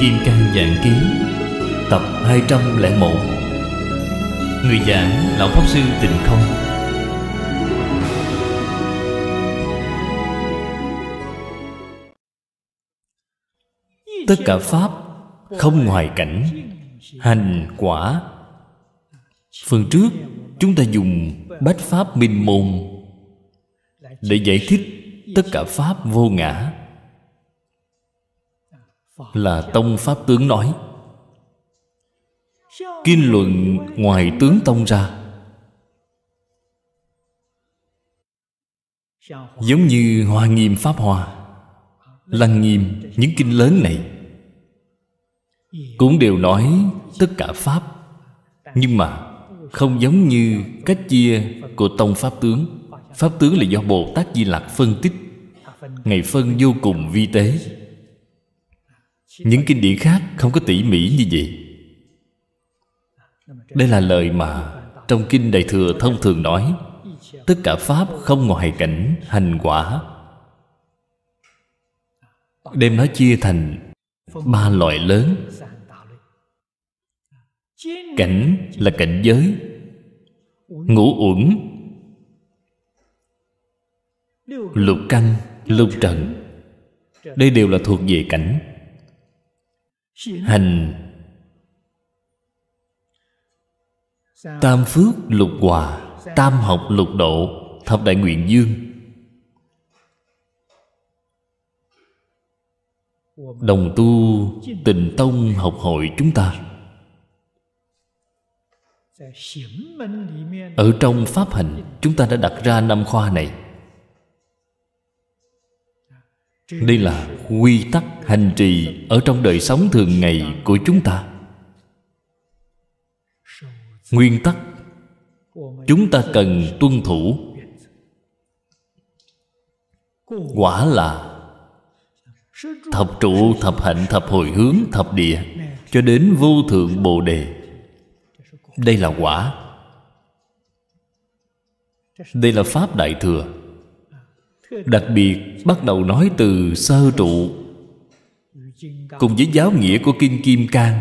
Kim Cang Dạng Ký Tập 201 Người giảng Lão Pháp Sư Tịnh Không Tất cả Pháp không ngoài cảnh Hành quả Phần trước chúng ta dùng Bách Pháp Minh Môn Để giải thích tất cả Pháp vô ngã là tông pháp tướng nói kinh luận ngoài tướng tông ra giống như hoa nghiêm pháp hòa lăng nghiêm những kinh lớn này cũng đều nói tất cả pháp nhưng mà không giống như cách chia của tông pháp tướng pháp tướng là do bồ tát di lặc phân tích ngày phân vô cùng vi tế những kinh điển khác không có tỉ mỉ như vậy đây là lời mà trong kinh đại thừa thông thường nói tất cả pháp không ngoài cảnh hành quả đem nó chia thành ba loại lớn cảnh là cảnh giới ngũ uẩn lục căn lục trần đây đều là thuộc về cảnh hành tam phước lục hòa tam học lục độ thập đại nguyện dương đồng tu tình tông học hội chúng ta ở trong pháp hành chúng ta đã đặt ra năm khoa này đây là quy tắc hành trì ở trong đời sống thường ngày của chúng ta nguyên tắc chúng ta cần tuân thủ quả là thập trụ thập hạnh thập hồi hướng thập địa cho đến vô thượng bồ đề đây là quả đây là pháp đại thừa đặc biệt bắt đầu nói từ sơ trụ cùng với giáo nghĩa của kinh kim cang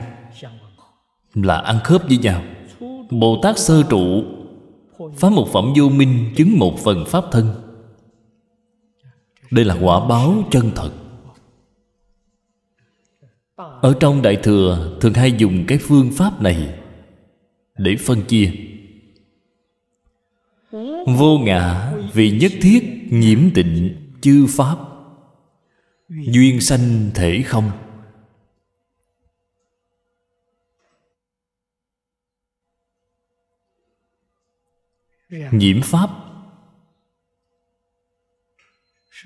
là ăn khớp với nhau bồ tát sơ trụ phá một phẩm vô minh chứng một phần pháp thân đây là quả báo chân thật ở trong đại thừa thường hay dùng cái phương pháp này để phân chia vô ngã vì nhất thiết nhiễm tịnh chư pháp duyên sanh thể không nhiễm pháp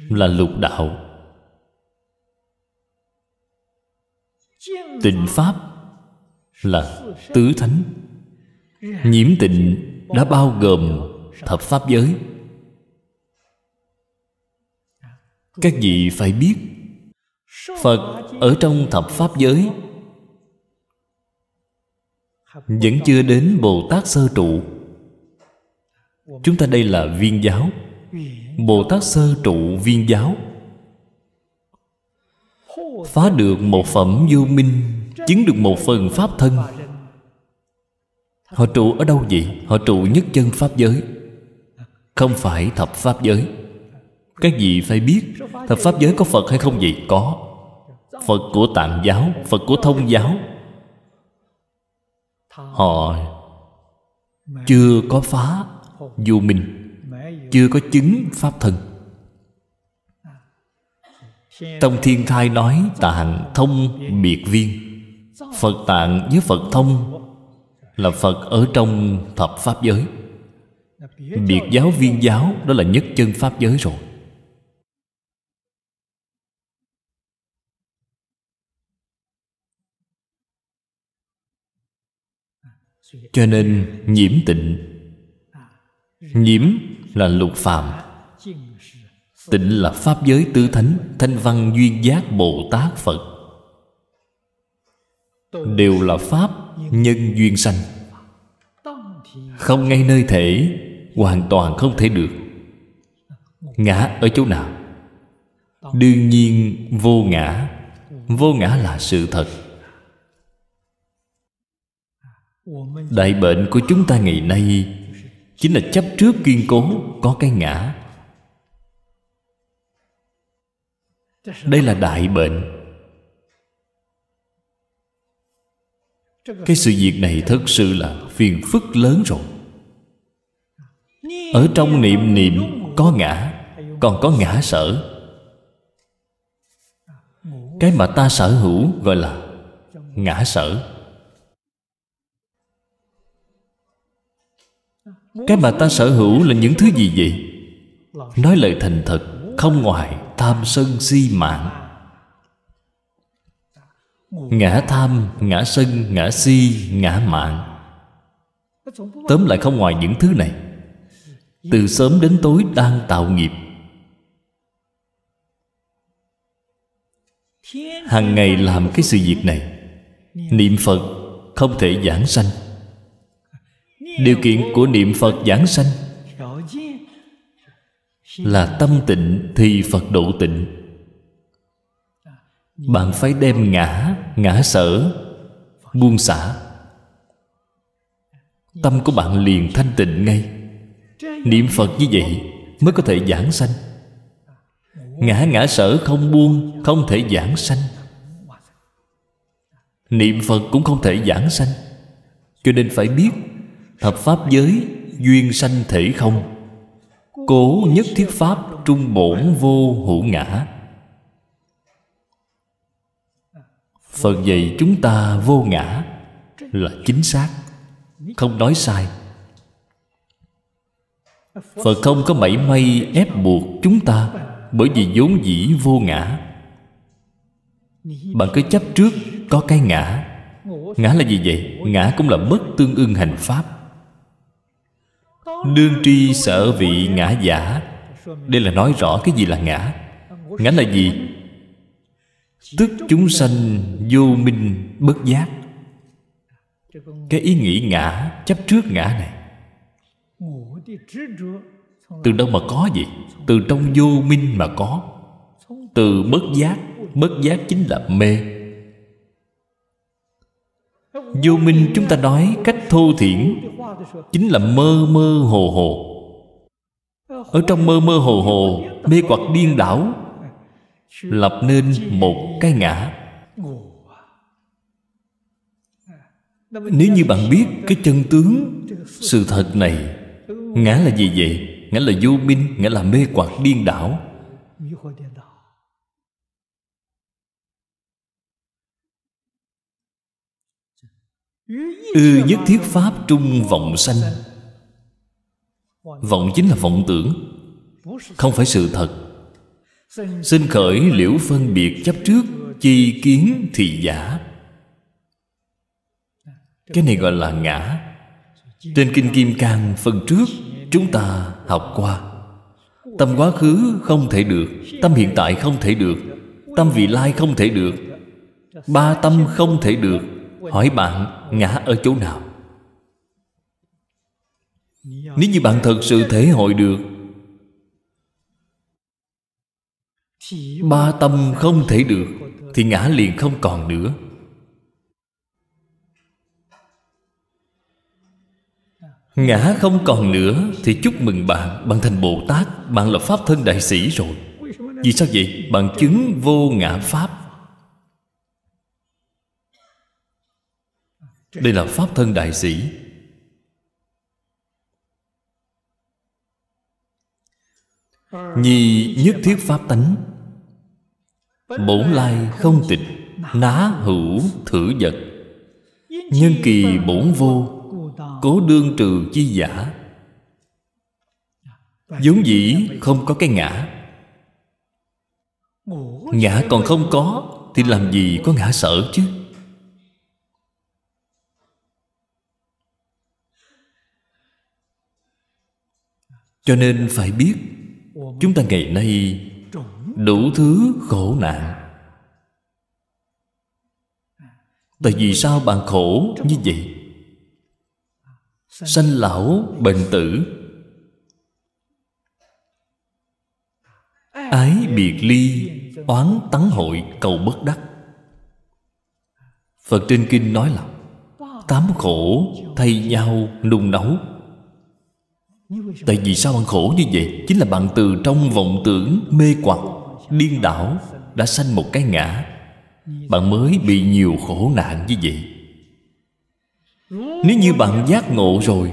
là lục đạo tịnh pháp là tứ thánh nhiễm tịnh đã bao gồm thập pháp giới các vị phải biết phật ở trong thập pháp giới vẫn chưa đến bồ tát sơ trụ chúng ta đây là viên giáo bồ tát sơ trụ viên giáo phá được một phẩm vô minh chứng được một phần pháp thân họ trụ ở đâu vậy họ trụ nhất chân pháp giới không phải thập pháp giới các vị phải biết Thập Pháp giới có Phật hay không vậy? Có Phật của tạng giáo Phật của thông giáo Họ Chưa có phá Dù mình Chưa có chứng Pháp thân Tông Thiên Thai nói Tạng thông biệt viên Phật tạng với Phật thông Là Phật ở trong thập Pháp giới Biệt giáo viên giáo Đó là nhất chân Pháp giới rồi cho nên nhiễm tịnh nhiễm là lục phàm tịnh là pháp giới tứ thánh thanh văn duyên giác bồ tát phật đều là pháp nhân duyên sanh không ngay nơi thể hoàn toàn không thể được ngã ở chỗ nào đương nhiên vô ngã vô ngã là sự thật đại bệnh của chúng ta ngày nay chính là chấp trước kiên cố có cái ngã đây là đại bệnh cái sự việc này thật sự là phiền phức lớn rồi ở trong niệm niệm có ngã còn có ngã sở cái mà ta sở hữu gọi là ngã sở cái mà ta sở hữu là những thứ gì vậy nói lời thành thật không ngoài tham sân si mạng ngã tham ngã sân ngã si ngã mạng tóm lại không ngoài những thứ này từ sớm đến tối đang tạo nghiệp hàng ngày làm cái sự việc này niệm phật không thể giảng sanh Điều kiện của niệm Phật giảng sanh Là tâm tịnh thì Phật độ tịnh Bạn phải đem ngã, ngã sở Buông xả Tâm của bạn liền thanh tịnh ngay Niệm Phật như vậy Mới có thể giảng sanh Ngã ngã sở không buông Không thể giảng sanh Niệm Phật cũng không thể giảng sanh Cho nên phải biết Thập Pháp giới duyên sanh thể không Cố nhất thiết Pháp trung bổn vô hữu ngã Phật dạy chúng ta vô ngã Là chính xác Không nói sai Phật không có mảy may ép buộc chúng ta Bởi vì vốn dĩ vô ngã Bạn cứ chấp trước có cái ngã Ngã là gì vậy? Ngã cũng là mất tương ưng hành pháp Nương tri sợ vị ngã giả Đây là nói rõ cái gì là ngã Ngã là gì? Tức chúng sanh vô minh bất giác Cái ý nghĩ ngã chấp trước ngã này Từ đâu mà có gì? Từ trong vô minh mà có Từ bất giác Bất giác chính là mê vô minh chúng ta nói cách thô thiển chính là mơ mơ hồ hồ ở trong mơ mơ hồ hồ mê hoặc điên đảo lập nên một cái ngã nếu như bạn biết cái chân tướng sự thật này ngã là gì vậy ngã là vô minh ngã là mê hoặc điên đảo ư nhất thiết pháp trung vọng sanh vọng chính là vọng tưởng không phải sự thật sinh khởi liễu phân biệt chấp trước chi kiến thì giả cái này gọi là ngã trên kinh kim cang phần trước chúng ta học qua tâm quá khứ không thể được tâm hiện tại không thể được tâm vị lai không thể được ba tâm không thể được Hỏi bạn ngã ở chỗ nào Nếu như bạn thật sự thể hội được Ba tâm không thể được Thì ngã liền không còn nữa Ngã không còn nữa Thì chúc mừng bạn Bạn thành Bồ Tát Bạn là Pháp Thân Đại Sĩ rồi Vì sao vậy? Bạn chứng vô ngã Pháp Đây là Pháp thân đại sĩ Nhi nhất thiết Pháp tánh Bổn lai không tịch Ná hữu thử vật Nhân kỳ bổn vô Cố đương trừ chi giả vốn dĩ không có cái ngã Ngã còn không có Thì làm gì có ngã sợ chứ Cho nên phải biết Chúng ta ngày nay Đủ thứ khổ nạn Tại vì sao bạn khổ như vậy Sanh lão bệnh tử Ái biệt ly Oán tắng hội cầu bất đắc Phật trên kinh nói là Tám khổ thay nhau nung nấu Tại vì sao bạn khổ như vậy Chính là bạn từ trong vọng tưởng mê hoặc Điên đảo Đã sanh một cái ngã Bạn mới bị nhiều khổ nạn như vậy Nếu như bạn giác ngộ rồi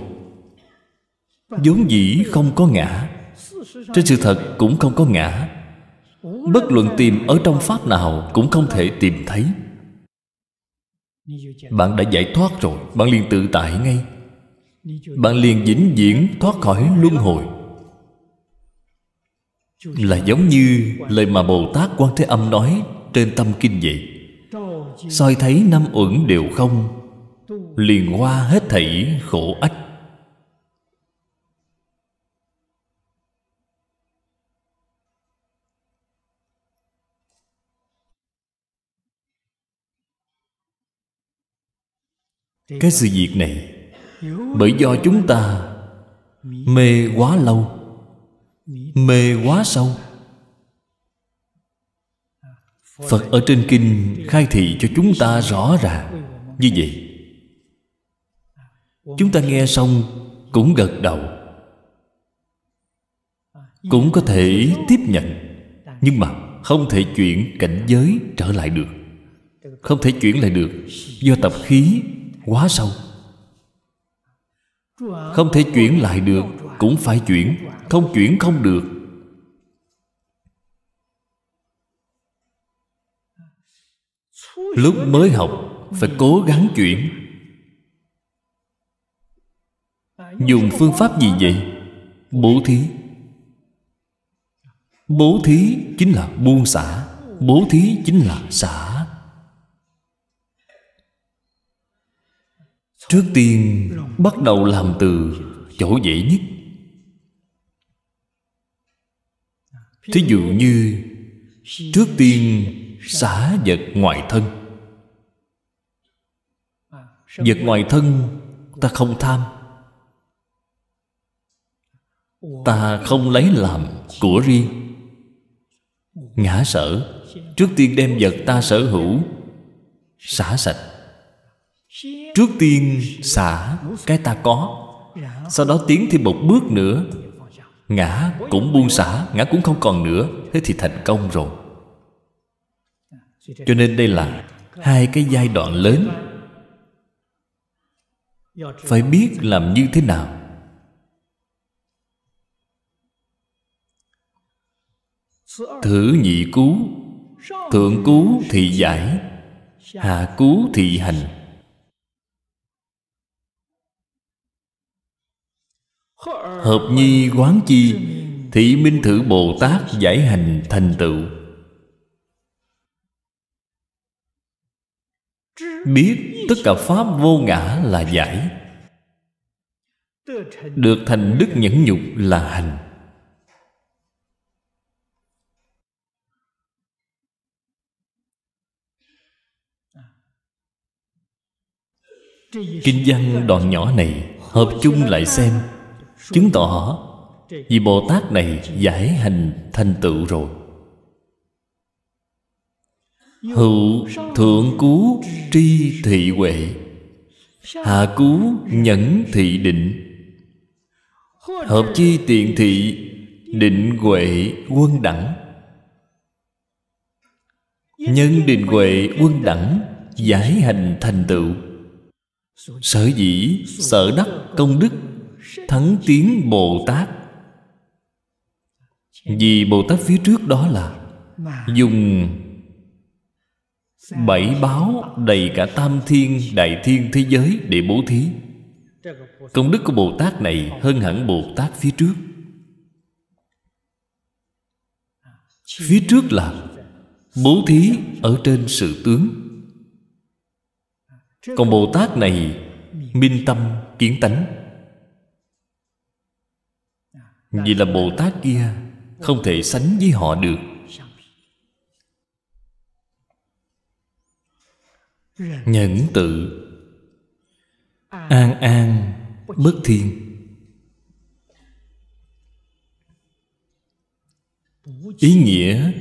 vốn dĩ không có ngã Trên sự thật cũng không có ngã Bất luận tìm ở trong Pháp nào Cũng không thể tìm thấy Bạn đã giải thoát rồi Bạn liền tự tại ngay bạn liền vĩnh viễn thoát khỏi luân hồi là giống như lời mà bồ tát quan thế âm nói trên tâm kinh vậy soi thấy năm uẩn đều không liền qua hết thảy khổ ách cái sự việc này bởi do chúng ta mê quá lâu mê quá sâu phật ở trên kinh khai thị cho chúng ta rõ ràng như vậy chúng ta nghe xong cũng gật đầu cũng có thể tiếp nhận nhưng mà không thể chuyển cảnh giới trở lại được không thể chuyển lại được do tập khí quá sâu không thể chuyển lại được Cũng phải chuyển Không chuyển không được Lúc mới học Phải cố gắng chuyển Dùng phương pháp gì vậy? Bố thí Bố thí chính là buông xả Bố thí chính là xả Trước tiên bắt đầu làm từ chỗ dễ nhất Thí dụ như Trước tiên xả vật ngoài thân Vật ngoài thân ta không tham Ta không lấy làm của riêng Ngã sở Trước tiên đem vật ta sở hữu Xả sạch trước tiên xả cái ta có sau đó tiến thêm một bước nữa ngã cũng buông xả ngã cũng không còn nữa thế thì thành công rồi cho nên đây là hai cái giai đoạn lớn phải biết làm như thế nào thử nhị cứu thượng cứu thì giải hạ cứu thì hành Hợp nhi quán chi Thị minh thử Bồ Tát giải hành thành tựu Biết tất cả Pháp vô ngã là giải Được thành đức nhẫn nhục là hành Kinh văn đoạn nhỏ này Hợp chung lại xem chứng tỏ vì bồ tát này giải hành thành tựu rồi hữu thượng cú tri thị huệ hạ cú nhẫn thị định hợp chi tiện thị định huệ quân đẳng nhân định huệ quân đẳng giải hành thành tựu sở dĩ sở đắc công đức thắng tiếng Bồ Tát Vì Bồ Tát phía trước đó là Dùng Bảy báo đầy cả tam thiên đại thiên thế giới để bố thí Công đức của Bồ Tát này hơn hẳn Bồ Tát phía trước Phía trước là Bố thí ở trên sự tướng Còn Bồ Tát này Minh tâm kiến tánh vì là Bồ Tát kia Không thể sánh với họ được Nhẫn tự An an Bất thiên Ý nghĩa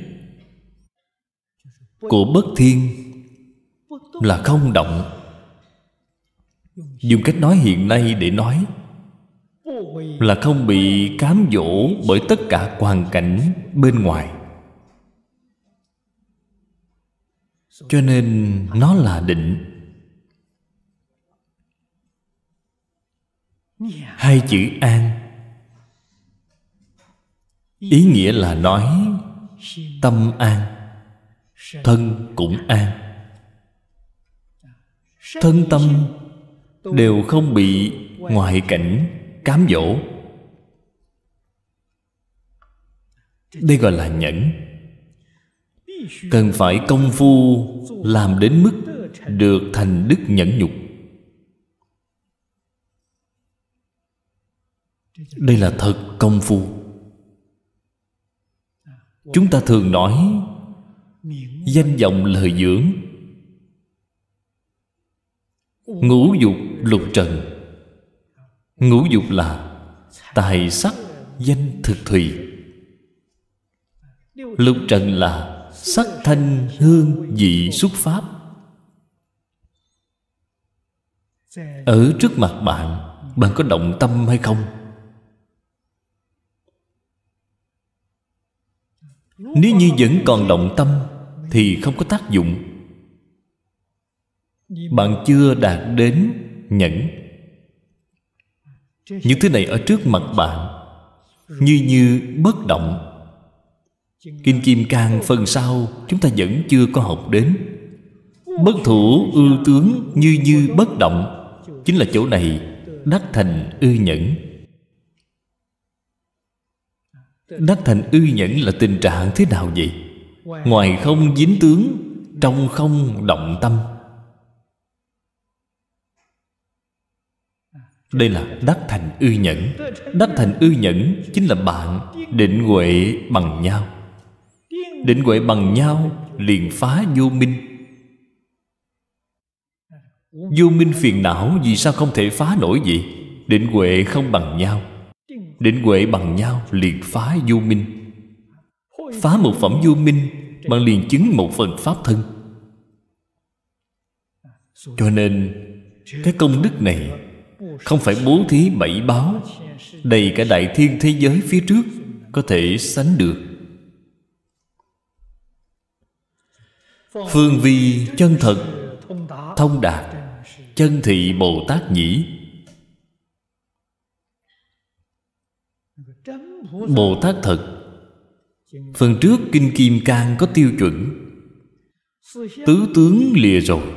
Của bất thiên Là không động Dùng cách nói hiện nay để nói là không bị cám dỗ bởi tất cả hoàn cảnh bên ngoài cho nên nó là định hai chữ an ý nghĩa là nói tâm an thân cũng an thân tâm đều không bị ngoại cảnh cám dỗ đây gọi là nhẫn cần phải công phu làm đến mức được thành đức nhẫn nhục đây là thật công phu chúng ta thường nói danh vọng lời dưỡng ngũ dục lục trần ngũ dục là tài sắc danh thực thủy, lục trần là sắc thanh hương vị xuất pháp ở trước mặt bạn bạn có động tâm hay không nếu như vẫn còn động tâm thì không có tác dụng bạn chưa đạt đến nhẫn những thứ này ở trước mặt bạn như như bất động kinh kim cang phần sau chúng ta vẫn chưa có học đến bất thủ ư tướng như như bất động chính là chỗ này đắc thành ư nhẫn đắc thành ư nhẫn là tình trạng thế nào vậy ngoài không dính tướng trong không động tâm đây là đắc thành ư nhẫn đắc thành ư nhẫn chính là bạn định huệ bằng nhau định huệ bằng nhau liền phá vô minh vô minh phiền não vì sao không thể phá nổi vậy định huệ không bằng nhau định huệ bằng nhau liền phá vô minh phá một phẩm vô minh bằng liền chứng một phần pháp thân cho nên cái công đức này không phải bố thí bảy báo Đầy cả đại thiên thế giới phía trước Có thể sánh được Phương vi chân thật Thông đạt Chân thị Bồ Tát nhĩ Bồ Tát thật Phần trước Kinh Kim Cang có tiêu chuẩn Tứ tướng lìa rồi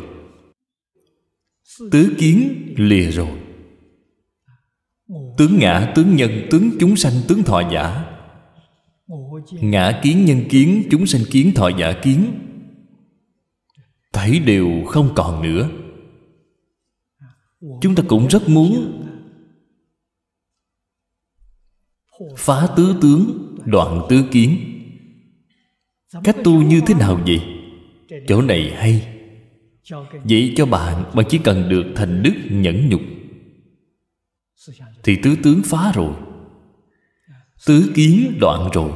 Tứ kiến lìa rồi Tướng ngã, tướng nhân, tướng chúng sanh, tướng thọ giả Ngã kiến, nhân kiến, chúng sanh kiến, thọ giả kiến Thấy đều không còn nữa Chúng ta cũng rất muốn Phá tứ tướng, đoạn tứ kiến Cách tu như thế nào vậy? Chỗ này hay Vậy cho bạn, bạn chỉ cần được thành đức nhẫn nhục thì tứ tướng phá rồi tứ kiến đoạn rồi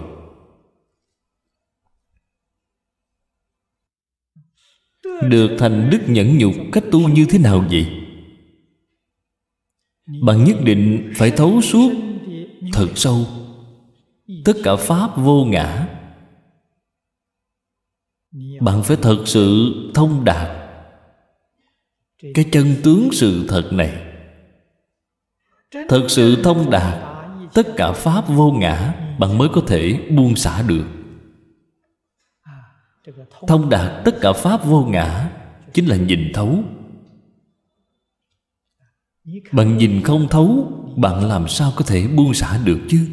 được thành đức nhẫn nhục cách tu như thế nào vậy bạn nhất định phải thấu suốt thật sâu tất cả pháp vô ngã bạn phải thật sự thông đạt cái chân tướng sự thật này Thật sự thông đạt Tất cả Pháp vô ngã Bạn mới có thể buông xả được Thông đạt tất cả Pháp vô ngã Chính là nhìn thấu Bạn nhìn không thấu Bạn làm sao có thể buông xả được chứ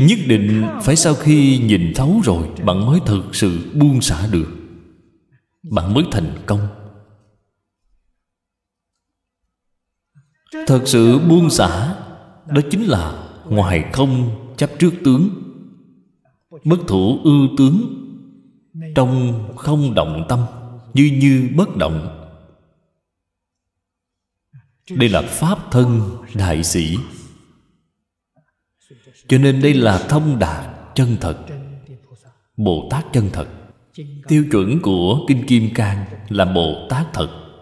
Nhất định phải sau khi nhìn thấu rồi Bạn mới thực sự buông xả được bạn mới thành công thật sự buông xả đó chính là ngoài không chấp trước tướng bất thủ ưu tướng trong không động tâm như như bất động đây là pháp thân đại sĩ cho nên đây là thông đạt chân thật bồ tát chân thật tiêu chuẩn của kinh kim cang là bồ tát thật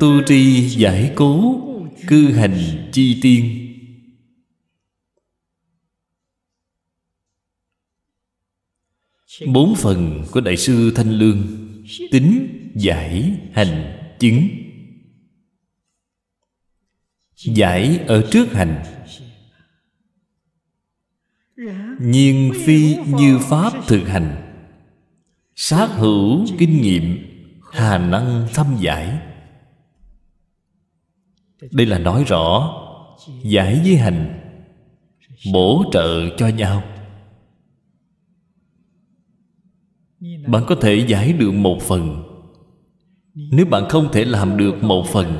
tu tri giải cố cư hành chi tiên bốn phần của đại sư thanh lương tính giải hành chứng giải ở trước hành nhiên phi như pháp thực hành sát hữu kinh nghiệm hà năng thâm giải đây là nói rõ giải với hành bổ trợ cho nhau bạn có thể giải được một phần nếu bạn không thể làm được một phần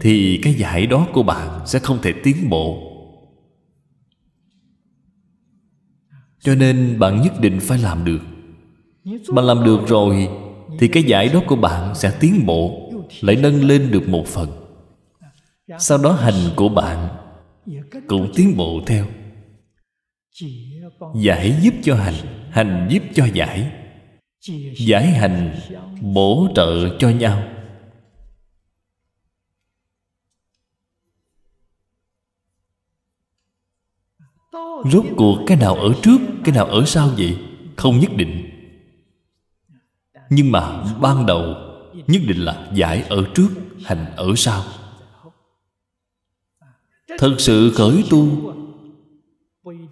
thì cái giải đó của bạn sẽ không thể tiến bộ Cho nên bạn nhất định phải làm được Bạn làm được rồi Thì cái giải đó của bạn sẽ tiến bộ Lại nâng lên được một phần Sau đó hành của bạn Cũng tiến bộ theo Giải giúp cho hành Hành giúp cho giải Giải hành bổ trợ cho nhau Rốt cuộc cái nào ở trước Cái nào ở sau vậy Không nhất định Nhưng mà ban đầu Nhất định là giải ở trước Hành ở sau Thật sự khởi tu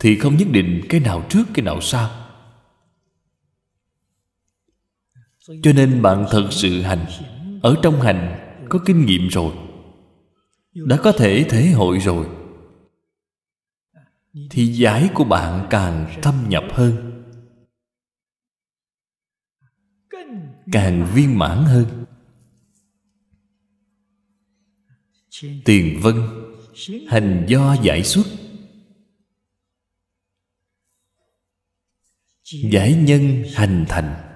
Thì không nhất định cái nào trước cái nào sau Cho nên bạn thật sự hành Ở trong hành có kinh nghiệm rồi Đã có thể thể hội rồi thì giải của bạn càng thâm nhập hơn càng viên mãn hơn tiền vân hành do giải xuất giải nhân hành thành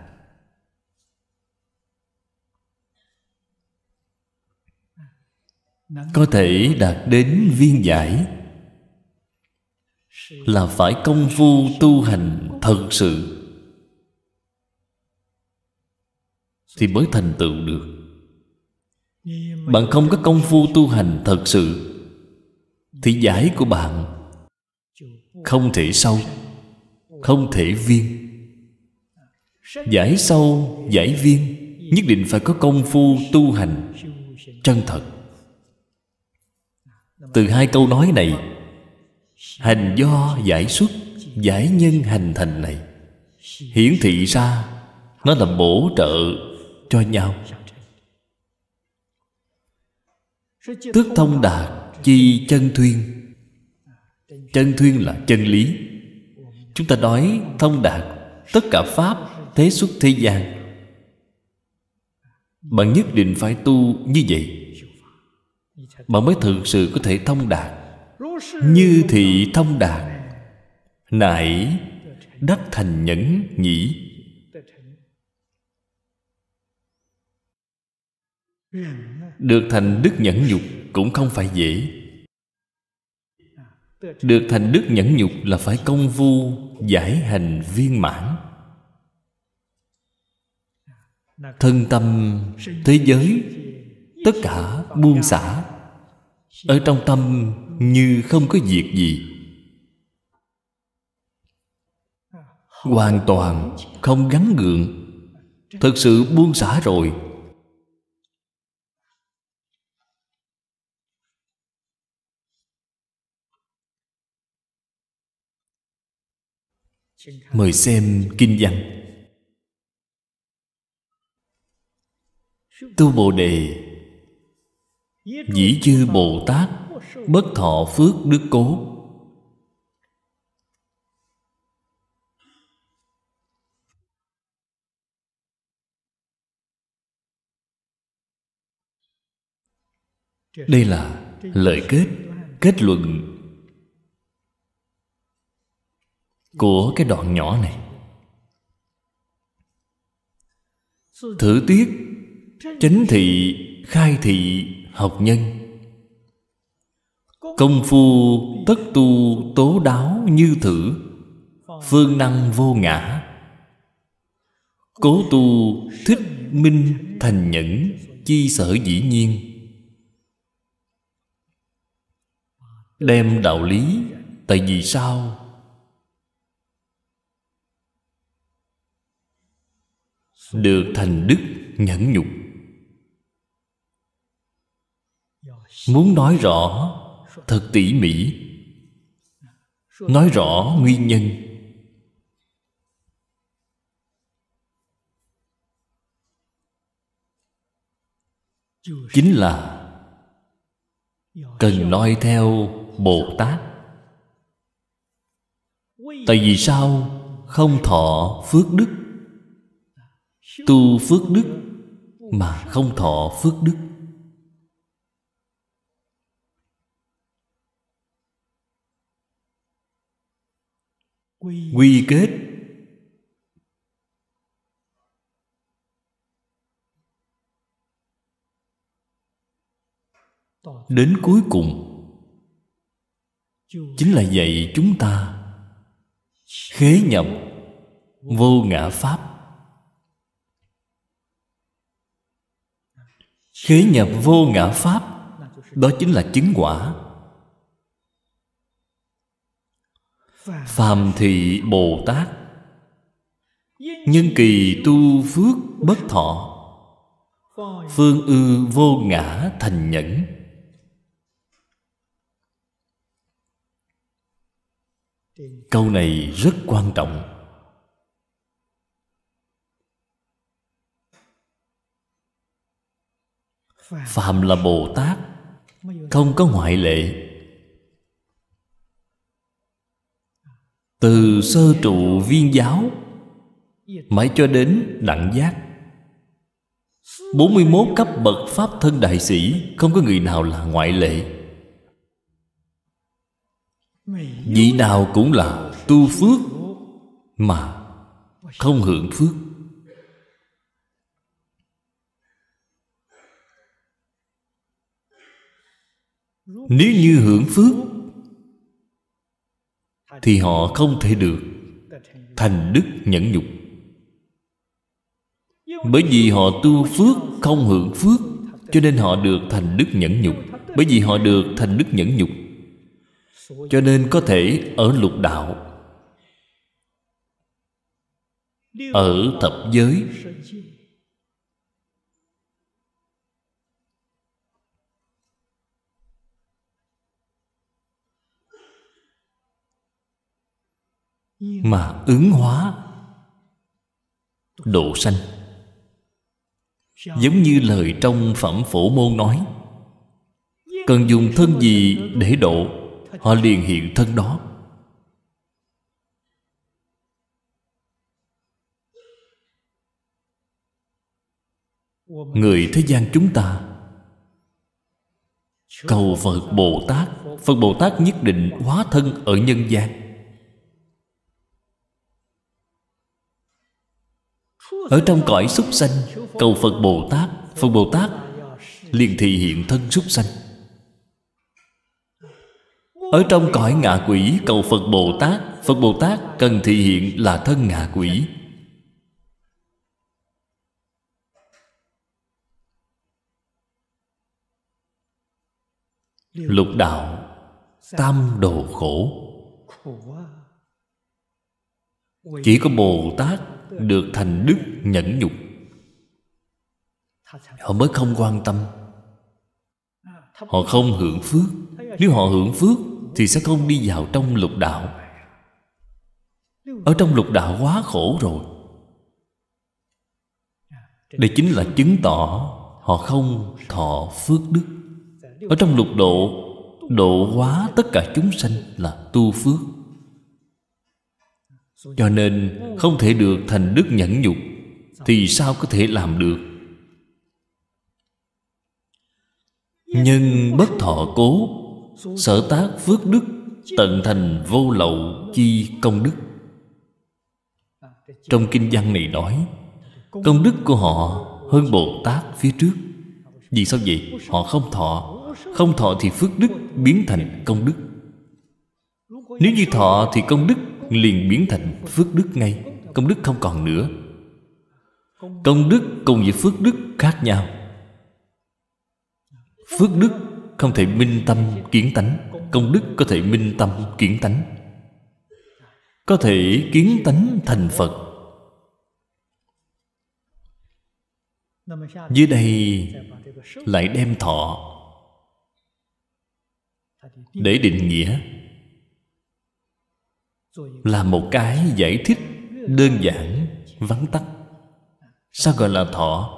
có thể đạt đến viên giải là phải công phu tu hành thật sự thì mới thành tựu được bạn không có công phu tu hành thật sự thì giải của bạn không thể sâu không thể viên giải sâu giải viên nhất định phải có công phu tu hành chân thật từ hai câu nói này Hành do giải xuất Giải nhân hành thành này Hiển thị ra Nó là bổ trợ cho nhau Tức thông đạt chi chân thuyên Chân thuyên là chân lý Chúng ta nói thông đạt Tất cả Pháp thế xuất thế gian Bạn nhất định phải tu như vậy Bạn mới thực sự có thể thông đạt như thị thông đạt nãy đắc thành nhẫn nhĩ được thành đức nhẫn nhục cũng không phải dễ được thành đức nhẫn nhục là phải công vu giải hành viên mãn thân tâm thế giới tất cả buông xả ở trong tâm như không có việc gì hoàn toàn không gắn gượng thực sự buông xả rồi mời xem kinh văn tu bồ đề dĩ chư bồ tát bất thọ phước đức cố đây là lời kết kết luận của cái đoạn nhỏ này thử tiết chánh thị khai thị học nhân Công phu tất tu tố đáo như thử Phương năng vô ngã Cố tu thích minh thành nhẫn Chi sở dĩ nhiên Đem đạo lý Tại vì sao Được thành đức nhẫn nhục Muốn nói rõ thật tỉ mỉ nói rõ nguyên nhân chính là cần noi theo bồ tát tại vì sao không thọ phước đức tu phước đức mà không thọ phước đức quy kết đến cuối cùng chính là dạy chúng ta khế nhập vô ngã pháp khế nhập vô ngã pháp đó chính là chứng quả phàm thị bồ tát nhân kỳ tu phước bất thọ phương ư vô ngã thành nhẫn câu này rất quan trọng phàm là bồ tát không có ngoại lệ từ sơ trụ viên giáo mãi cho đến đẳng giác 41 cấp bậc pháp thân đại sĩ không có người nào là ngoại lệ vị nào cũng là tu phước mà không hưởng phước nếu như hưởng phước thì họ không thể được thành đức nhẫn nhục bởi vì họ tu phước không hưởng phước cho nên họ được thành đức nhẫn nhục bởi vì họ được thành đức nhẫn nhục cho nên có thể ở lục đạo ở thập giới mà ứng hóa độ sanh giống như lời trong phẩm phổ môn nói cần dùng thân gì để độ họ liền hiện thân đó người thế gian chúng ta cầu phật bồ tát phật bồ tát nhất định hóa thân ở nhân gian Ở trong cõi súc sanh Cầu Phật Bồ Tát Phật Bồ Tát liền thị hiện thân súc sanh Ở trong cõi ngạ quỷ cầu Phật Bồ Tát Phật Bồ Tát cần thị hiện là thân ngạ quỷ Lục đạo Tam đồ khổ Chỉ có Bồ Tát được thành đức nhẫn nhục họ mới không quan tâm họ không hưởng phước nếu họ hưởng phước thì sẽ không đi vào trong lục đạo ở trong lục đạo quá khổ rồi đây chính là chứng tỏ họ không thọ phước đức ở trong lục độ độ hóa tất cả chúng sanh là tu phước cho nên không thể được thành đức nhẫn nhục thì sao có thể làm được nhân bất thọ cố sở tác phước đức tận thành vô lậu chi công đức trong kinh văn này nói công đức của họ hơn bồ tát phía trước vì sao vậy họ không thọ không thọ thì phước đức biến thành công đức nếu như thọ thì công đức liền biến thành phước đức ngay công đức không còn nữa công đức cùng với phước đức khác nhau phước đức không thể minh tâm kiến tánh công đức có thể minh tâm kiến tánh có thể kiến tánh thành phật dưới đây lại đem thọ để định nghĩa là một cái giải thích đơn giản vắn tắt sao gọi là thọ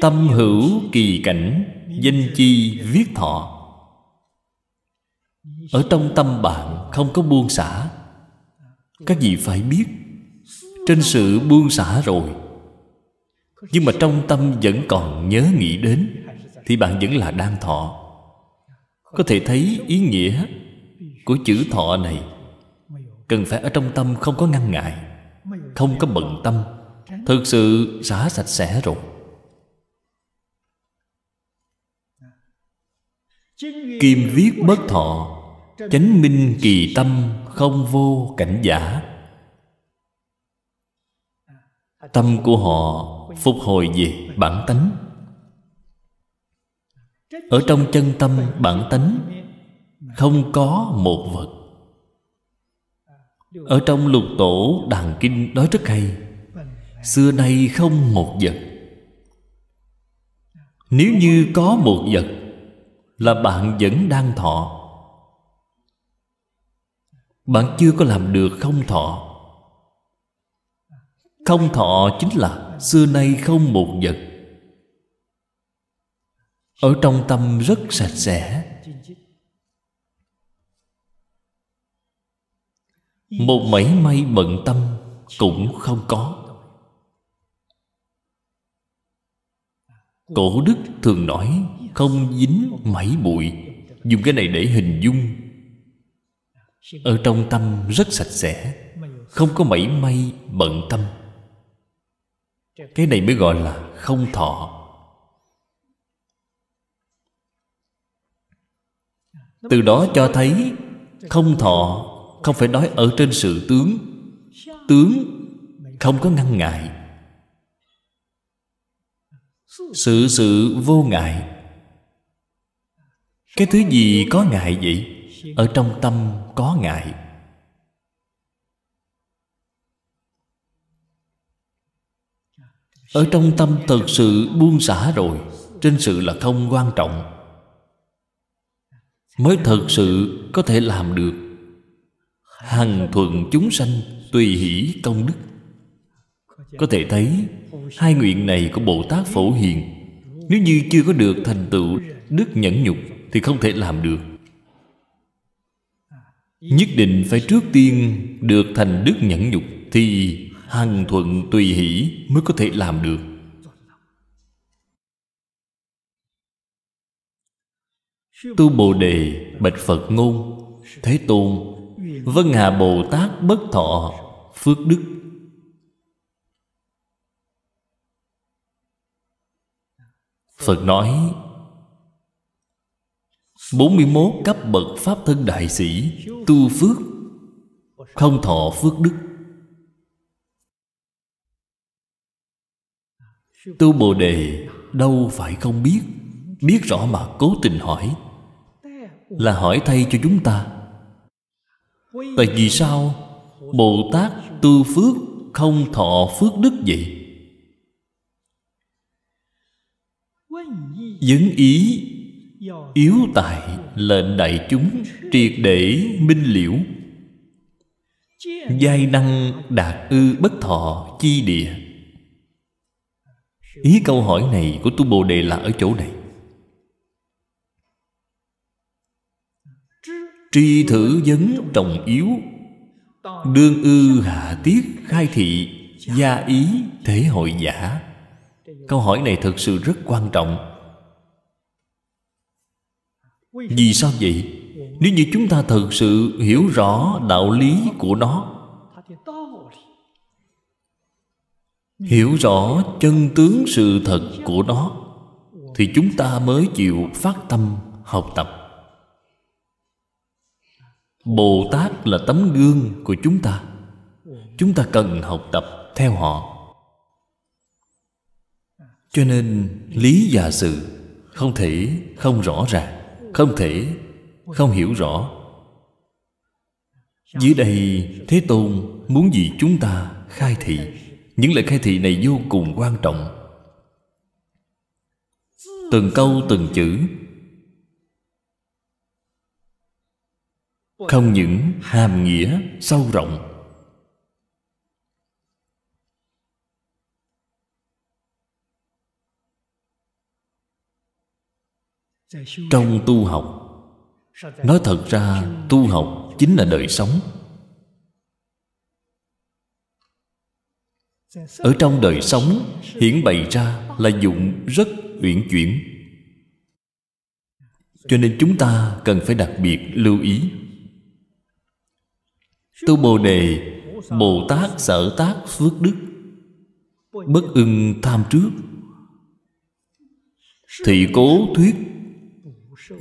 tâm hữu kỳ cảnh danh chi viết thọ ở trong tâm bạn không có buông xả các vị phải biết trên sự buông xả rồi nhưng mà trong tâm vẫn còn nhớ nghĩ đến thì bạn vẫn là đang thọ có thể thấy ý nghĩa của chữ thọ này cần phải ở trong tâm không có ngăn ngại không có bận tâm thực sự xả sạch sẽ rồi kim viết bất thọ chánh minh kỳ tâm không vô cảnh giả tâm của họ phục hồi về bản tánh ở trong chân tâm bản tánh không có một vật ở trong lục tổ đàn kinh nói rất hay xưa nay không một vật nếu như có một vật là bạn vẫn đang thọ bạn chưa có làm được không thọ không thọ chính là xưa nay không một vật ở trong tâm rất sạch sẽ Một mảy may bận tâm Cũng không có Cổ đức thường nói Không dính mảy bụi Dùng cái này để hình dung Ở trong tâm rất sạch sẽ Không có mảy may bận tâm Cái này mới gọi là không thọ Từ đó cho thấy Không thọ không phải nói ở trên sự tướng tướng không có ngăn ngại sự sự vô ngại cái thứ gì có ngại vậy ở trong tâm có ngại ở trong tâm thật sự buông xả rồi trên sự là không quan trọng mới thật sự có thể làm được hằng thuận chúng sanh tùy hỷ công đức có thể thấy hai nguyện này của bồ tát phổ hiền nếu như chưa có được thành tựu đức nhẫn nhục thì không thể làm được nhất định phải trước tiên được thành đức nhẫn nhục thì hằng thuận tùy hỷ mới có thể làm được tu bồ đề bạch phật ngôn thế tôn Vân Hà Bồ Tát bất thọ Phước đức Phật nói 41 cấp bậc Pháp thân đại sĩ Tu phước Không thọ phước đức Tu Bồ Đề đâu phải không biết Biết rõ mà cố tình hỏi Là hỏi thay cho chúng ta Tại vì sao Bồ Tát tu phước không thọ phước đức vậy? Vấn ý Yếu tại lệnh đại chúng Triệt để minh liễu Giai năng đạt ư bất thọ chi địa Ý câu hỏi này của tu Bồ Đề là ở chỗ này Tri thử vấn trọng yếu Đương ư hạ tiết khai thị Gia ý thế hội giả Câu hỏi này thực sự rất quan trọng Vì sao vậy? Nếu như chúng ta thực sự hiểu rõ đạo lý của nó Hiểu rõ chân tướng sự thật của nó Thì chúng ta mới chịu phát tâm học tập bồ tát là tấm gương của chúng ta chúng ta cần học tập theo họ cho nên lý và sự không thể không rõ ràng không thể không hiểu rõ dưới đây thế tôn muốn gì chúng ta khai thị những lời khai thị này vô cùng quan trọng từng câu từng chữ không những hàm nghĩa sâu rộng trong tu học nói thật ra tu học chính là đời sống ở trong đời sống hiển bày ra là dụng rất uyển chuyển cho nên chúng ta cần phải đặc biệt lưu ý tu bồ đề bồ tát sở tác phước đức bất ưng tham trước thị cố thuyết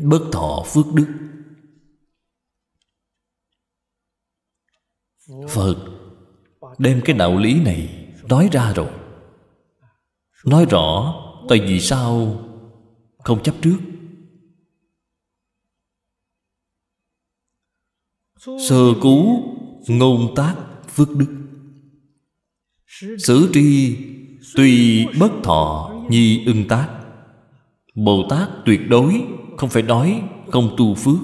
bất thọ phước đức phật đem cái đạo lý này nói ra rồi nói rõ tại vì sao không chấp trước sơ cứu ngôn tác phước đức xử tri tuy bất thọ nhi ưng tác Bồ Tát tuyệt đối không phải đói không tu phước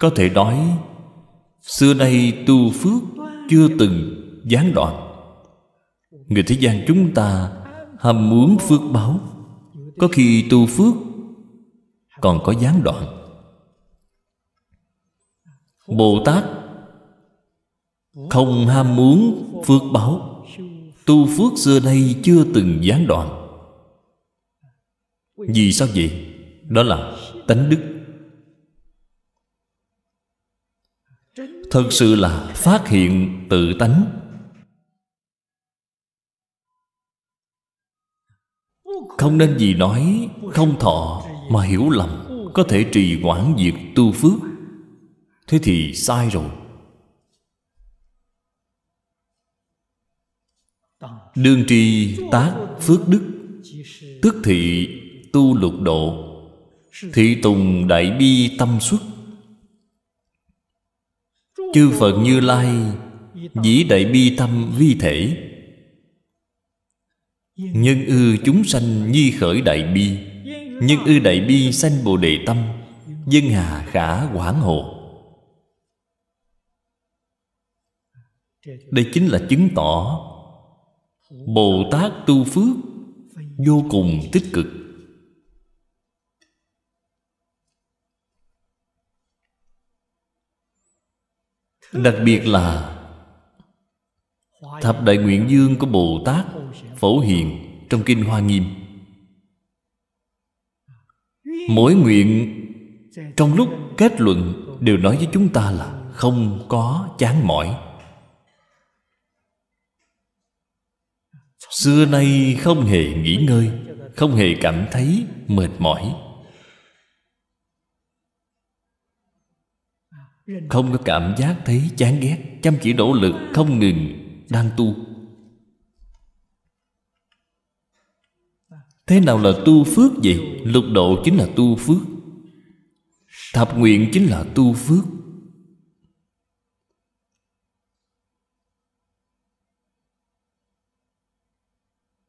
Có thể nói Xưa nay tu phước chưa từng gián đoạn Người thế gian chúng ta ham muốn phước báo Có khi tu phước còn có gián đoạn Bồ Tát Không ham muốn phước báo Tu phước xưa nay chưa từng gián đoạn Vì sao vậy? Đó là tánh đức Thật sự là phát hiện tự tánh Không nên gì nói không thọ mà hiểu lầm Có thể trì quản việc tu phước thế thì sai rồi đương tri tác phước đức tức thị tu lục độ thị tùng đại bi tâm xuất chư phật như lai dĩ đại bi tâm vi thể nhân ư chúng sanh nhi khởi đại bi nhân ư đại bi sanh bồ đề tâm dân hà khả quảng hộ đây chính là chứng tỏ bồ tát tu phước vô cùng tích cực đặc biệt là thập đại nguyện dương của bồ tát phổ hiền trong kinh hoa nghiêm mỗi nguyện trong lúc kết luận đều nói với chúng ta là không có chán mỏi xưa nay không hề nghỉ ngơi không hề cảm thấy mệt mỏi không có cảm giác thấy chán ghét chăm chỉ nỗ lực không ngừng đang tu thế nào là tu phước vậy lục độ chính là tu phước thập nguyện chính là tu phước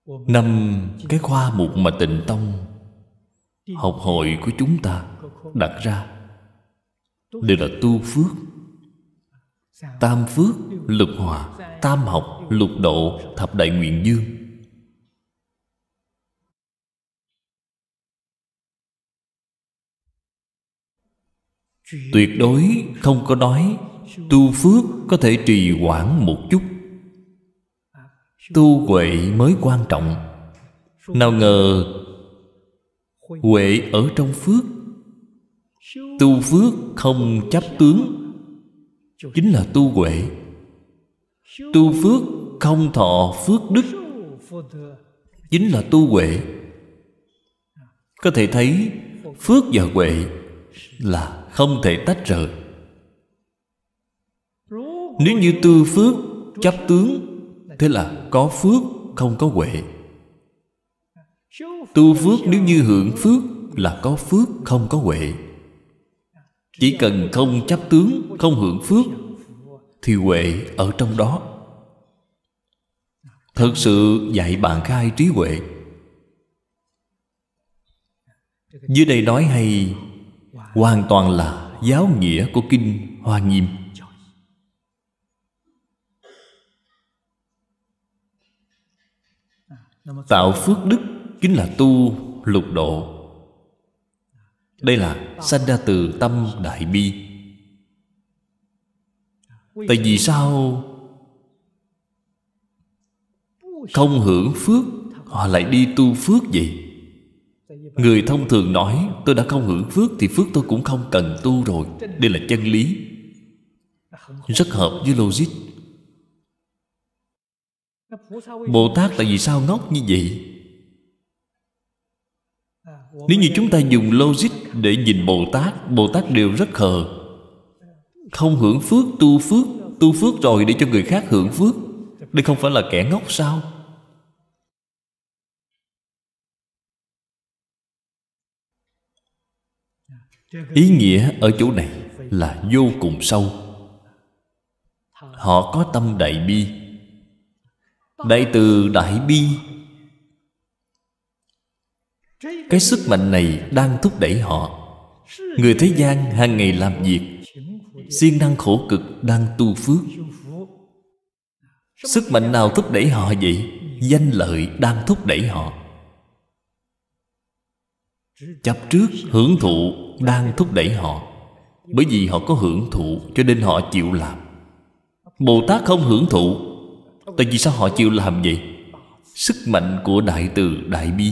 năm cái khoa mục mà tịnh tông học hội của chúng ta đặt ra đều là tu phước tam phước lục hòa tam học lục độ thập đại nguyện dương tuyệt đối không có nói tu phước có thể trì hoãn một chút tu huệ mới quan trọng nào ngờ huệ ở trong phước tu phước không chấp tướng chính là tu huệ tu phước không thọ phước đức chính là tu huệ có thể thấy phước và huệ là không thể tách rời nếu như tư phước chấp tướng thế là có phước không có huệ tu phước nếu như hưởng phước là có phước không có huệ chỉ cần không chấp tướng không hưởng phước thì huệ ở trong đó thật sự dạy bạn khai trí huệ dưới đây nói hay hoàn toàn là giáo nghĩa của kinh hoa nghiêm tạo phước đức chính là tu lục độ đây là sanh ra từ tâm đại bi tại vì sao không hưởng phước họ lại đi tu phước vậy người thông thường nói tôi đã không hưởng phước thì phước tôi cũng không cần tu rồi đây là chân lý rất hợp với logic bồ tát tại vì sao ngốc như vậy nếu như chúng ta dùng logic để nhìn bồ tát bồ tát đều rất khờ không hưởng phước tu phước tu phước rồi để cho người khác hưởng phước đây không phải là kẻ ngốc sao ý nghĩa ở chỗ này là vô cùng sâu họ có tâm đại bi Đại từ Đại Bi Cái sức mạnh này đang thúc đẩy họ Người thế gian hàng ngày làm việc siêng năng khổ cực đang tu phước Sức mạnh nào thúc đẩy họ vậy? Danh lợi đang thúc đẩy họ Chấp trước hưởng thụ đang thúc đẩy họ Bởi vì họ có hưởng thụ cho nên họ chịu làm Bồ Tát không hưởng thụ Tại vì sao họ chịu làm vậy Sức mạnh của Đại Từ Đại Bi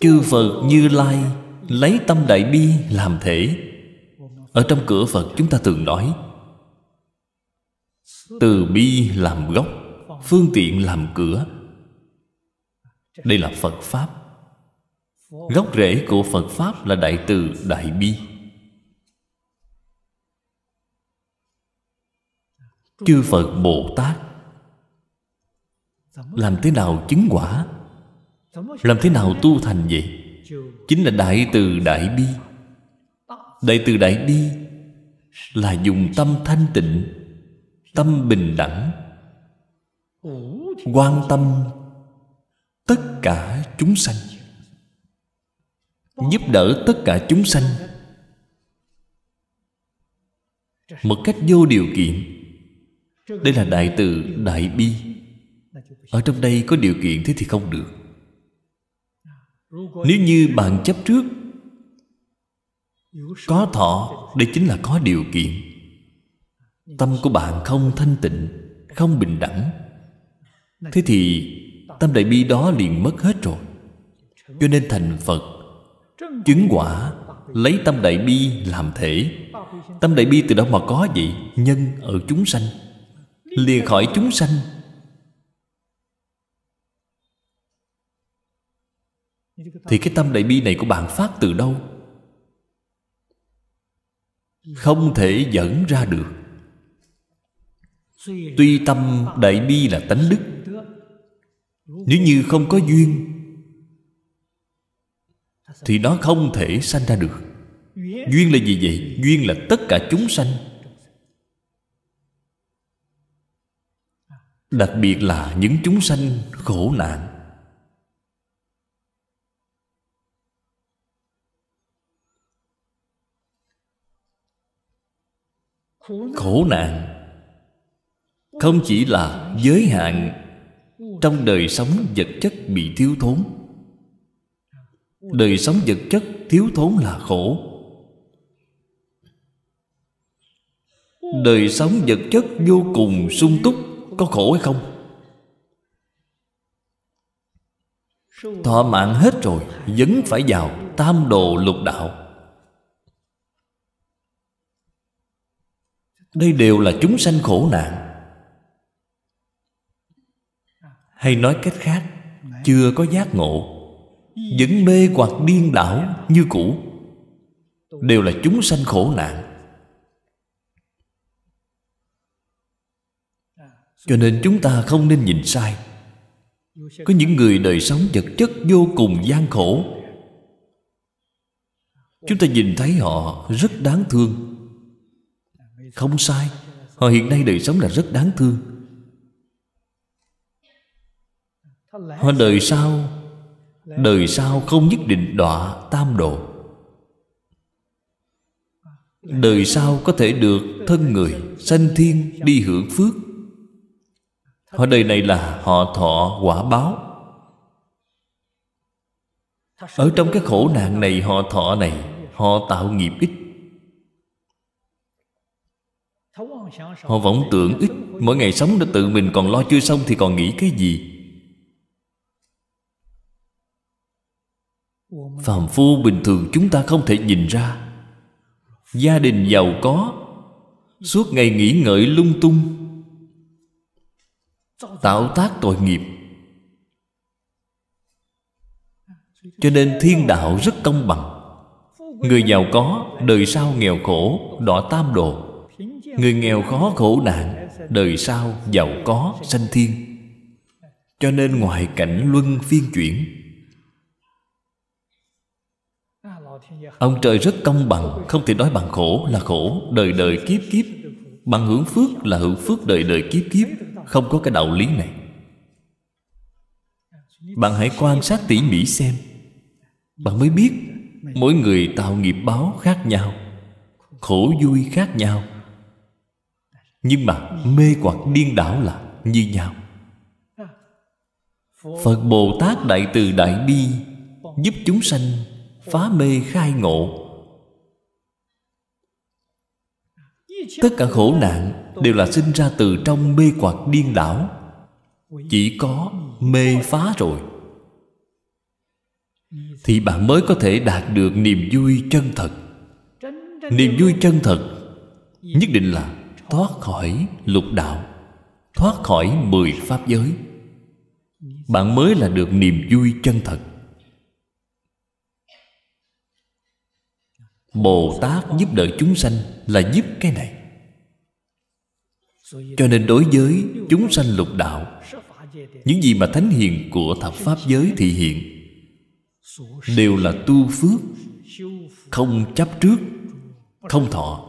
Chư Phật Như Lai Lấy tâm Đại Bi làm thể Ở trong cửa Phật chúng ta thường nói Từ bi làm gốc Phương tiện làm cửa Đây là Phật Pháp Gốc rễ của Phật Pháp là Đại Từ Đại Bi chư phật bồ tát làm thế nào chứng quả làm thế nào tu thành vậy chính là đại từ đại bi đại từ đại bi là dùng tâm thanh tịnh tâm bình đẳng quan tâm tất cả chúng sanh giúp đỡ tất cả chúng sanh một cách vô điều kiện đây là đại từ đại bi ở trong đây có điều kiện thế thì không được nếu như bạn chấp trước có thọ đây chính là có điều kiện tâm của bạn không thanh tịnh không bình đẳng thế thì tâm đại bi đó liền mất hết rồi cho nên thành phật chứng quả lấy tâm đại bi làm thể tâm đại bi từ đâu mà có vậy nhân ở chúng sanh lìa khỏi chúng sanh thì cái tâm đại bi này của bạn phát từ đâu không thể dẫn ra được tuy tâm đại bi là tánh đức nếu như không có duyên thì nó không thể sanh ra được duyên là gì vậy duyên là tất cả chúng sanh đặc biệt là những chúng sanh khổ nạn khổ nạn không chỉ là giới hạn trong đời sống vật chất bị thiếu thốn đời sống vật chất thiếu thốn là khổ đời sống vật chất vô cùng sung túc có khổ hay không Thọ mạng hết rồi Vẫn phải vào tam đồ lục đạo Đây đều là chúng sanh khổ nạn Hay nói cách khác Chưa có giác ngộ Vẫn mê hoặc điên đảo như cũ Đều là chúng sanh khổ nạn cho nên chúng ta không nên nhìn sai có những người đời sống vật chất vô cùng gian khổ chúng ta nhìn thấy họ rất đáng thương không sai họ hiện nay đời sống là rất đáng thương họ đời sau đời sau không nhất định đọa tam độ đời sau có thể được thân người sanh thiên đi hưởng phước ở đây này là họ thọ quả báo Ở trong cái khổ nạn này họ thọ này Họ tạo nghiệp ít Họ vọng tưởng ít Mỗi ngày sống đã tự mình còn lo chưa xong Thì còn nghĩ cái gì phàm phu bình thường chúng ta không thể nhìn ra Gia đình giàu có Suốt ngày nghỉ ngợi lung tung tạo tác tội nghiệp cho nên thiên đạo rất công bằng người giàu có đời sau nghèo khổ đọa tam đồ người nghèo khó khổ nạn đời sau giàu có sanh thiên cho nên ngoài cảnh luân phiên chuyển Ông trời rất công bằng Không thể nói bằng khổ là khổ Đời đời kiếp kiếp Bằng hưởng phước là hưởng phước đời đời kiếp kiếp không có cái đạo lý này Bạn hãy quan sát tỉ mỉ xem Bạn mới biết Mỗi người tạo nghiệp báo khác nhau Khổ vui khác nhau Nhưng mà mê hoặc điên đảo là như nhau Phật Bồ Tát Đại Từ Đại Bi Giúp chúng sanh phá mê khai ngộ tất cả khổ nạn đều là sinh ra từ trong mê hoặc điên đảo chỉ có mê phá rồi thì bạn mới có thể đạt được niềm vui chân thật niềm vui chân thật nhất định là thoát khỏi lục đạo thoát khỏi mười pháp giới bạn mới là được niềm vui chân thật Bồ Tát giúp đỡ chúng sanh là giúp cái này Cho nên đối với chúng sanh lục đạo Những gì mà thánh hiền của thập pháp giới thị hiện Đều là tu phước Không chấp trước Không thọ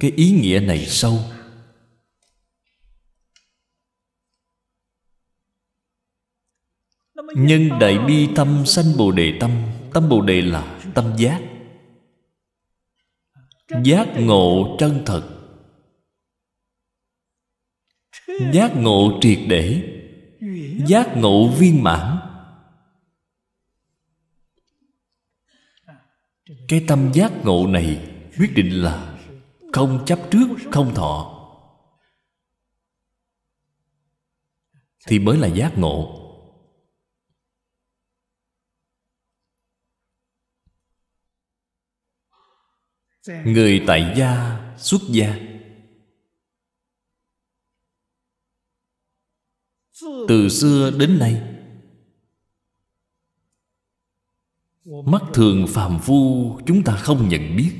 Cái ý nghĩa này sâu Nhân đại bi tâm sanh Bồ Đề tâm Tâm Bồ Đề là tâm giác Giác ngộ chân thật Giác ngộ triệt để Giác ngộ viên mãn Cái tâm giác ngộ này Quyết định là Không chấp trước không thọ Thì mới là giác ngộ người tại gia xuất gia từ xưa đến nay mắt thường phàm phu chúng ta không nhận biết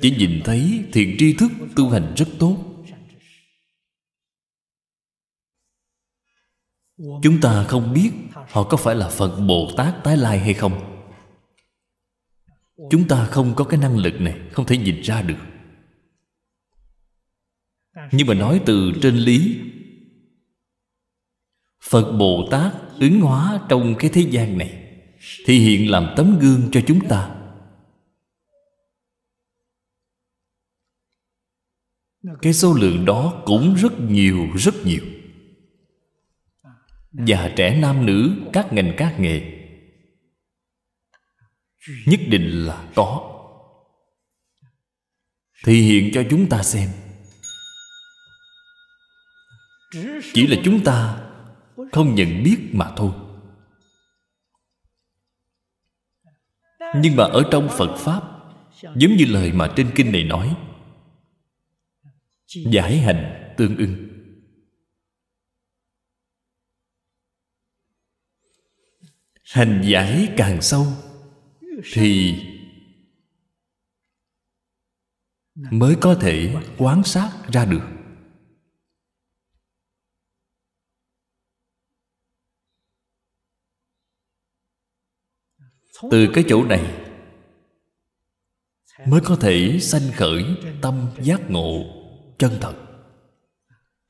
chỉ nhìn thấy thiện tri thức tu hành rất tốt chúng ta không biết họ có phải là phật bồ tát tái lai hay không chúng ta không có cái năng lực này không thể nhìn ra được nhưng mà nói từ trên lý phật bồ tát ứng hóa trong cái thế gian này thì hiện làm tấm gương cho chúng ta cái số lượng đó cũng rất nhiều rất nhiều già trẻ nam nữ các ngành các nghề nhất định là có thì hiện cho chúng ta xem chỉ là chúng ta không nhận biết mà thôi nhưng mà ở trong phật pháp giống như lời mà trên kinh này nói giải hành tương ưng hành giải càng sâu thì mới có thể quán sát ra được từ cái chỗ này mới có thể sanh khởi tâm giác ngộ chân thật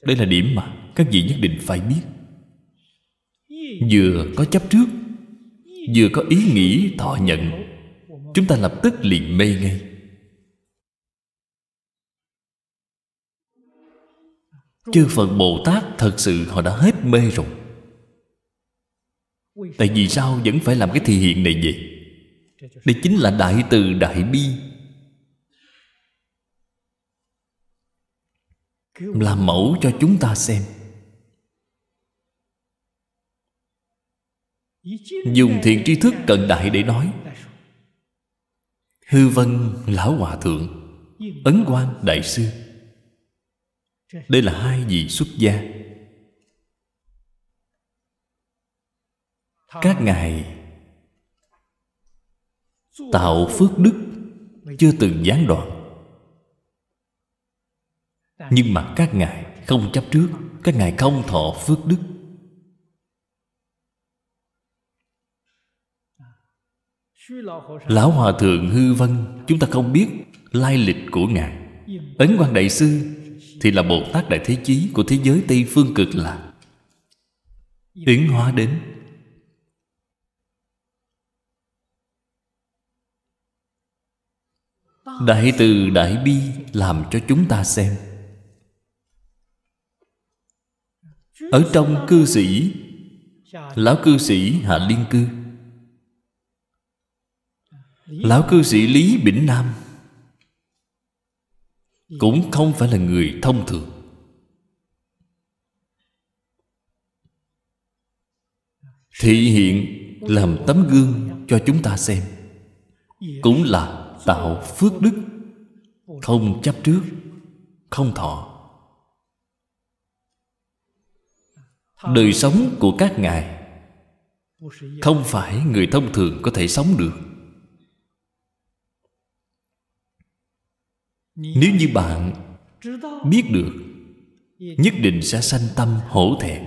đây là điểm mà các vị nhất định phải biết vừa có chấp trước Vừa có ý nghĩ thọ nhận Chúng ta lập tức liền mê ngay Chư Phật Bồ Tát thật sự họ đã hết mê rồi Tại vì sao vẫn phải làm cái thị hiện này vậy? Đây chính là Đại Từ Đại Bi Làm mẫu cho chúng ta xem dùng thiện tri thức cận đại để nói hư vân lão hòa thượng ấn quan đại sư đây là hai vị xuất gia các ngài tạo phước đức chưa từng gián đoạn nhưng mà các ngài không chấp trước các ngài không thọ phước đức lão hòa thượng hư vân chúng ta không biết lai lịch của ngài ấn quan đại sư thì là bồ tát đại thế chí của thế giới tây phương cực lạc ứng hóa đến đại từ đại bi làm cho chúng ta xem ở trong cư sĩ lão cư sĩ hạ liên cư Lão cư sĩ Lý Bỉnh Nam Cũng không phải là người thông thường Thị hiện làm tấm gương cho chúng ta xem Cũng là tạo phước đức Không chấp trước Không thọ Đời sống của các ngài Không phải người thông thường có thể sống được nếu như bạn biết được nhất định sẽ sanh tâm hổ thẹn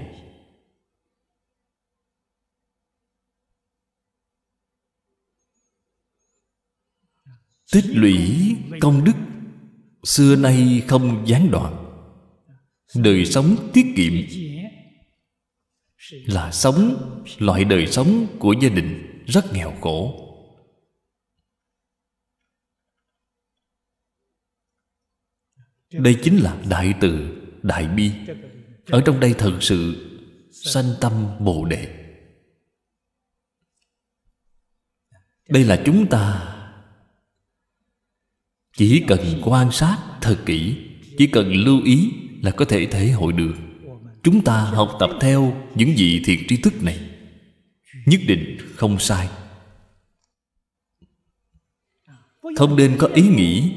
tích lũy công đức xưa nay không gián đoạn đời sống tiết kiệm là sống loại đời sống của gia đình rất nghèo khổ đây chính là đại từ đại bi ở trong đây thật sự sanh tâm bồ đề đây là chúng ta chỉ cần quan sát thật kỹ chỉ cần lưu ý là có thể thể hội được chúng ta học tập theo những gì thiện trí thức này nhất định không sai không nên có ý nghĩ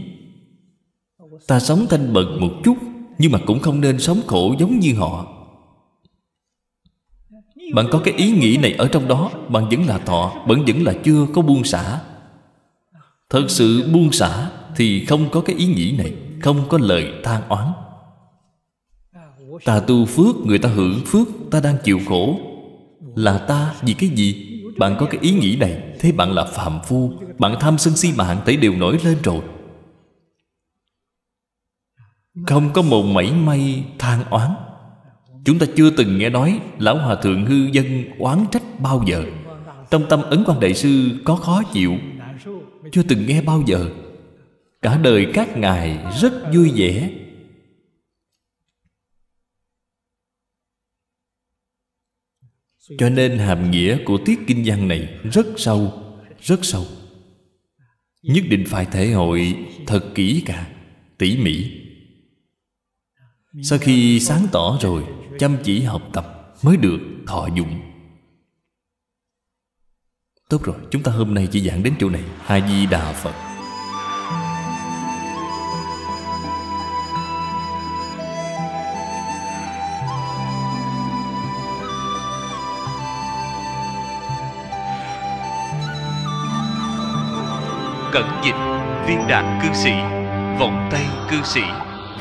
Ta sống thanh bần một chút Nhưng mà cũng không nên sống khổ giống như họ Bạn có cái ý nghĩ này ở trong đó Bạn vẫn là thọ vẫn vẫn là chưa có buông xả Thật sự buông xả Thì không có cái ý nghĩ này Không có lời than oán Ta tu phước Người ta hưởng phước Ta đang chịu khổ Là ta vì cái gì bạn có cái ý nghĩ này Thế bạn là phạm phu Bạn tham sân si mạng Tẩy đều nổi lên rồi không có một mảy may than oán chúng ta chưa từng nghe nói lão hòa thượng hư dân oán trách bao giờ trong tâm ấn quan đại sư có khó chịu chưa từng nghe bao giờ cả đời các ngài rất vui vẻ cho nên hàm nghĩa của tiết kinh văn này rất sâu rất sâu nhất định phải thể hội thật kỹ cả tỉ mỉ sau khi sáng tỏ rồi chăm chỉ học tập mới được thọ dụng tốt rồi chúng ta hôm nay chỉ giảng đến chỗ này a di đà phật cẩn dịch viên đạt cư sĩ vòng tay cư sĩ